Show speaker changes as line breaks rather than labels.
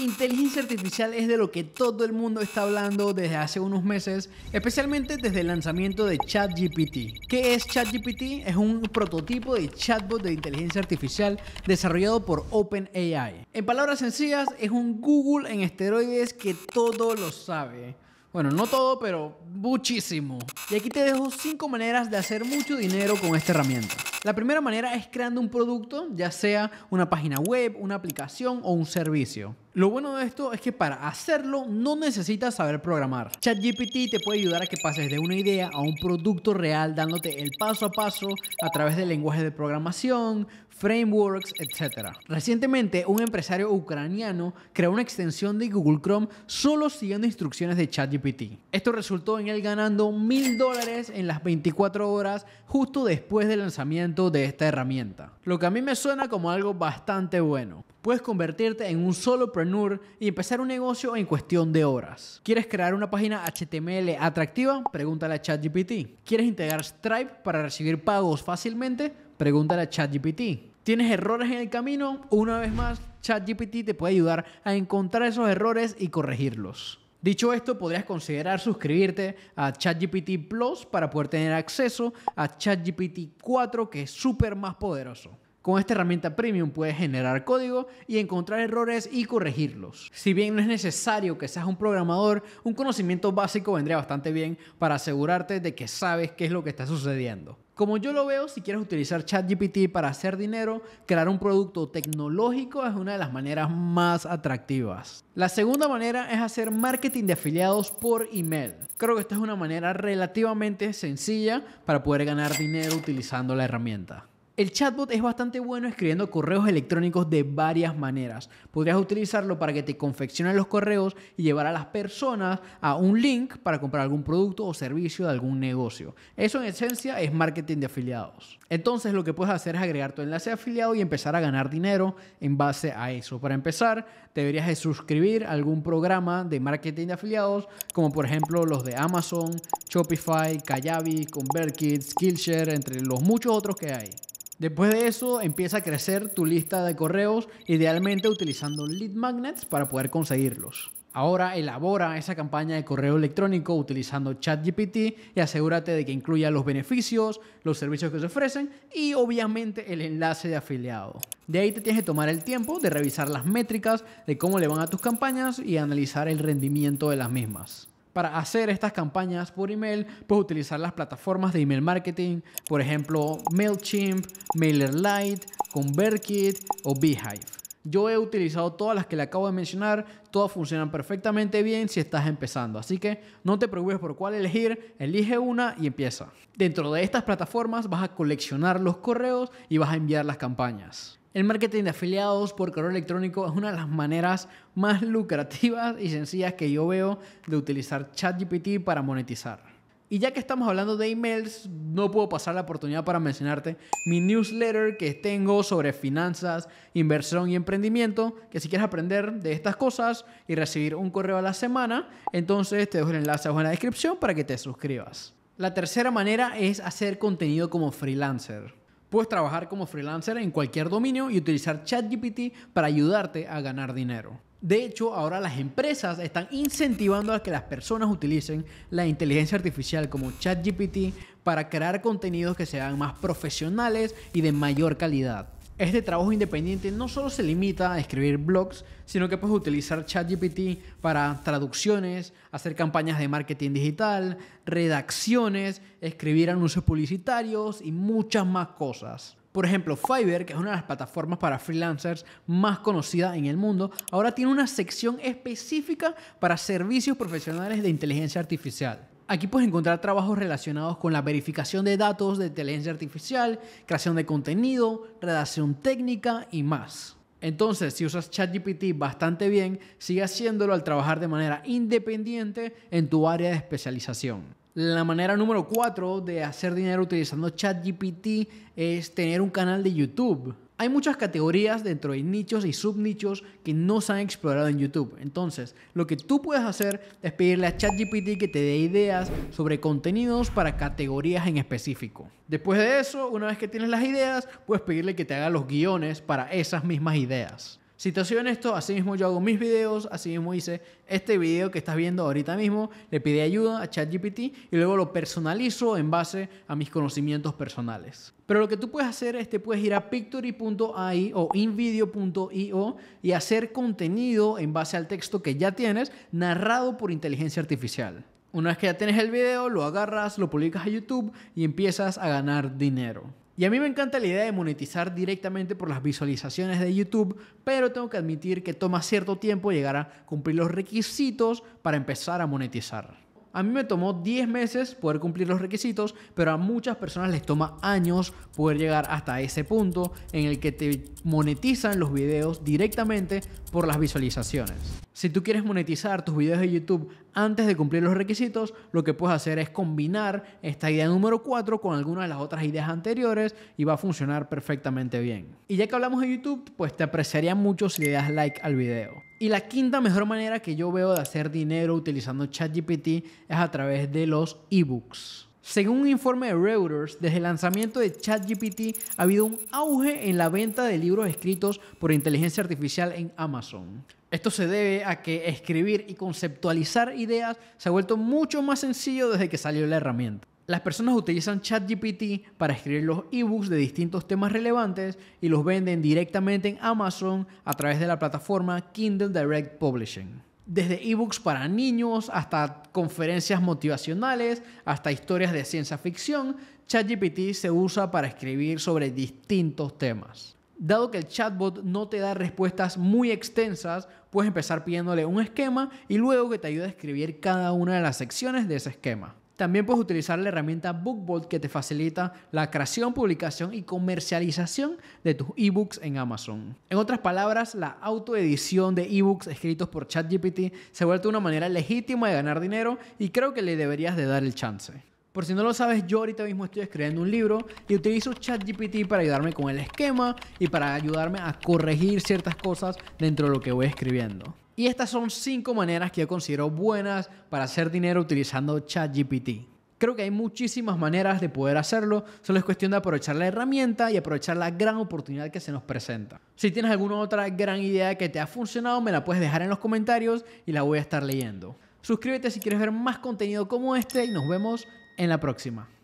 Inteligencia artificial es de lo que todo el mundo está hablando desde hace unos meses, especialmente desde el lanzamiento de ChatGPT. ¿Qué es ChatGPT? Es un prototipo de chatbot de inteligencia artificial desarrollado por OpenAI. En palabras sencillas, es un Google en esteroides que todo lo sabe. Bueno, no todo, pero muchísimo. Y aquí te dejo 5 maneras de hacer mucho dinero con esta herramienta. La primera manera es creando un producto, ya sea una página web, una aplicación o un servicio. Lo bueno de esto es que para hacerlo no necesitas saber programar. ChatGPT te puede ayudar a que pases de una idea a un producto real dándote el paso a paso a través de lenguajes de programación, frameworks, etc. Recientemente, un empresario ucraniano creó una extensión de Google Chrome solo siguiendo instrucciones de ChatGPT. Esto resultó en él ganando mil dólares en las 24 horas justo después del lanzamiento de esta herramienta. Lo que a mí me suena como algo bastante bueno. Puedes convertirte en un solopreneur y empezar un negocio en cuestión de horas. ¿Quieres crear una página HTML atractiva? Pregúntale a ChatGPT. ¿Quieres integrar Stripe para recibir pagos fácilmente? Pregúntale a ChatGPT tienes errores en el camino, una vez más, ChatGPT te puede ayudar a encontrar esos errores y corregirlos. Dicho esto, podrías considerar suscribirte a ChatGPT Plus para poder tener acceso a ChatGPT 4, que es súper más poderoso. Con esta herramienta premium puedes generar código y encontrar errores y corregirlos. Si bien no es necesario que seas un programador, un conocimiento básico vendría bastante bien para asegurarte de que sabes qué es lo que está sucediendo. Como yo lo veo, si quieres utilizar ChatGPT para hacer dinero, crear un producto tecnológico es una de las maneras más atractivas. La segunda manera es hacer marketing de afiliados por email. Creo que esta es una manera relativamente sencilla para poder ganar dinero utilizando la herramienta. El chatbot es bastante bueno escribiendo correos electrónicos de varias maneras. Podrías utilizarlo para que te confeccionen los correos y llevar a las personas a un link para comprar algún producto o servicio de algún negocio. Eso en esencia es marketing de afiliados. Entonces lo que puedes hacer es agregar tu enlace de afiliado y empezar a ganar dinero en base a eso. Para empezar, deberías suscribir algún programa de marketing de afiliados, como por ejemplo los de Amazon, Shopify, Kayabi, ConvertKit, Skillshare, entre los muchos otros que hay. Después de eso, empieza a crecer tu lista de correos, idealmente utilizando lead magnets para poder conseguirlos. Ahora elabora esa campaña de correo electrónico utilizando ChatGPT y asegúrate de que incluya los beneficios, los servicios que se ofrecen y obviamente el enlace de afiliado. De ahí te tienes que tomar el tiempo de revisar las métricas de cómo le van a tus campañas y analizar el rendimiento de las mismas para hacer estas campañas por email, puedes utilizar las plataformas de email marketing, por ejemplo, MailChimp, MailerLite, ConvertKit o Beehive. Yo he utilizado todas las que le acabo de mencionar, todas funcionan perfectamente bien si estás empezando, así que no te preocupes por cuál elegir, elige una y empieza. Dentro de estas plataformas vas a coleccionar los correos y vas a enviar las campañas. El marketing de afiliados por correo electrónico es una de las maneras más lucrativas y sencillas que yo veo de utilizar ChatGPT para monetizar. Y ya que estamos hablando de emails, no puedo pasar la oportunidad para mencionarte mi newsletter que tengo sobre finanzas, inversión y emprendimiento, que si quieres aprender de estas cosas y recibir un correo a la semana, entonces te dejo el enlace abajo en la descripción para que te suscribas. La tercera manera es hacer contenido como freelancer. Puedes trabajar como freelancer en cualquier dominio y utilizar ChatGPT para ayudarte a ganar dinero. De hecho, ahora las empresas están incentivando a que las personas utilicen la inteligencia artificial como ChatGPT para crear contenidos que sean más profesionales y de mayor calidad. Este trabajo independiente no solo se limita a escribir blogs, sino que puedes utilizar ChatGPT para traducciones, hacer campañas de marketing digital, redacciones, escribir anuncios publicitarios y muchas más cosas. Por ejemplo, Fiverr, que es una de las plataformas para freelancers más conocida en el mundo, ahora tiene una sección específica para servicios profesionales de inteligencia artificial. Aquí puedes encontrar trabajos relacionados con la verificación de datos de inteligencia artificial, creación de contenido, redacción técnica y más. Entonces, si usas ChatGPT bastante bien, sigue haciéndolo al trabajar de manera independiente en tu área de especialización. La manera número 4 de hacer dinero utilizando ChatGPT es tener un canal de YouTube. Hay muchas categorías dentro de nichos y subnichos que no se han explorado en YouTube. Entonces, lo que tú puedes hacer es pedirle a ChatGPT que te dé ideas sobre contenidos para categorías en específico. Después de eso, una vez que tienes las ideas, puedes pedirle que te haga los guiones para esas mismas ideas. Si te ha sido así mismo yo hago mis videos, así mismo hice este video que estás viendo ahorita mismo, le pide ayuda a ChatGPT y luego lo personalizo en base a mis conocimientos personales. Pero lo que tú puedes hacer es te puedes ir a pictory.ai o invideo.io y hacer contenido en base al texto que ya tienes narrado por inteligencia artificial. Una vez que ya tienes el video, lo agarras, lo publicas a YouTube y empiezas a ganar dinero. Y a mí me encanta la idea de monetizar directamente por las visualizaciones de YouTube, pero tengo que admitir que toma cierto tiempo llegar a cumplir los requisitos para empezar a monetizar. A mí me tomó 10 meses poder cumplir los requisitos, pero a muchas personas les toma años poder llegar hasta ese punto en el que te monetizan los videos directamente por las visualizaciones. Si tú quieres monetizar tus videos de YouTube antes de cumplir los requisitos, lo que puedes hacer es combinar esta idea número 4 con alguna de las otras ideas anteriores y va a funcionar perfectamente bien. Y ya que hablamos de YouTube, pues te apreciaría mucho si le das like al video. Y la quinta mejor manera que yo veo de hacer dinero utilizando ChatGPT es a través de los ebooks. Según un informe de Reuters, desde el lanzamiento de ChatGPT ha habido un auge en la venta de libros escritos por inteligencia artificial en Amazon. Esto se debe a que escribir y conceptualizar ideas se ha vuelto mucho más sencillo desde que salió la herramienta. Las personas utilizan ChatGPT para escribir los ebooks de distintos temas relevantes y los venden directamente en Amazon a través de la plataforma Kindle Direct Publishing desde ebooks para niños hasta conferencias motivacionales, hasta historias de ciencia ficción, ChatGPT se usa para escribir sobre distintos temas. Dado que el chatbot no te da respuestas muy extensas, puedes empezar pidiéndole un esquema y luego que te ayude a escribir cada una de las secciones de ese esquema. También puedes utilizar la herramienta Bookbot que te facilita la creación, publicación y comercialización de tus ebooks en Amazon. En otras palabras, la autoedición de ebooks escritos por ChatGPT se ha vuelto una manera legítima de ganar dinero y creo que le deberías de dar el chance. Por si no lo sabes, yo ahorita mismo estoy escribiendo un libro y utilizo ChatGPT para ayudarme con el esquema y para ayudarme a corregir ciertas cosas dentro de lo que voy escribiendo. Y estas son cinco maneras que yo considero buenas para hacer dinero utilizando ChatGPT. Creo que hay muchísimas maneras de poder hacerlo, solo es cuestión de aprovechar la herramienta y aprovechar la gran oportunidad que se nos presenta. Si tienes alguna otra gran idea que te ha funcionado, me la puedes dejar en los comentarios y la voy a estar leyendo. Suscríbete si quieres ver más contenido como este y nos vemos en la próxima.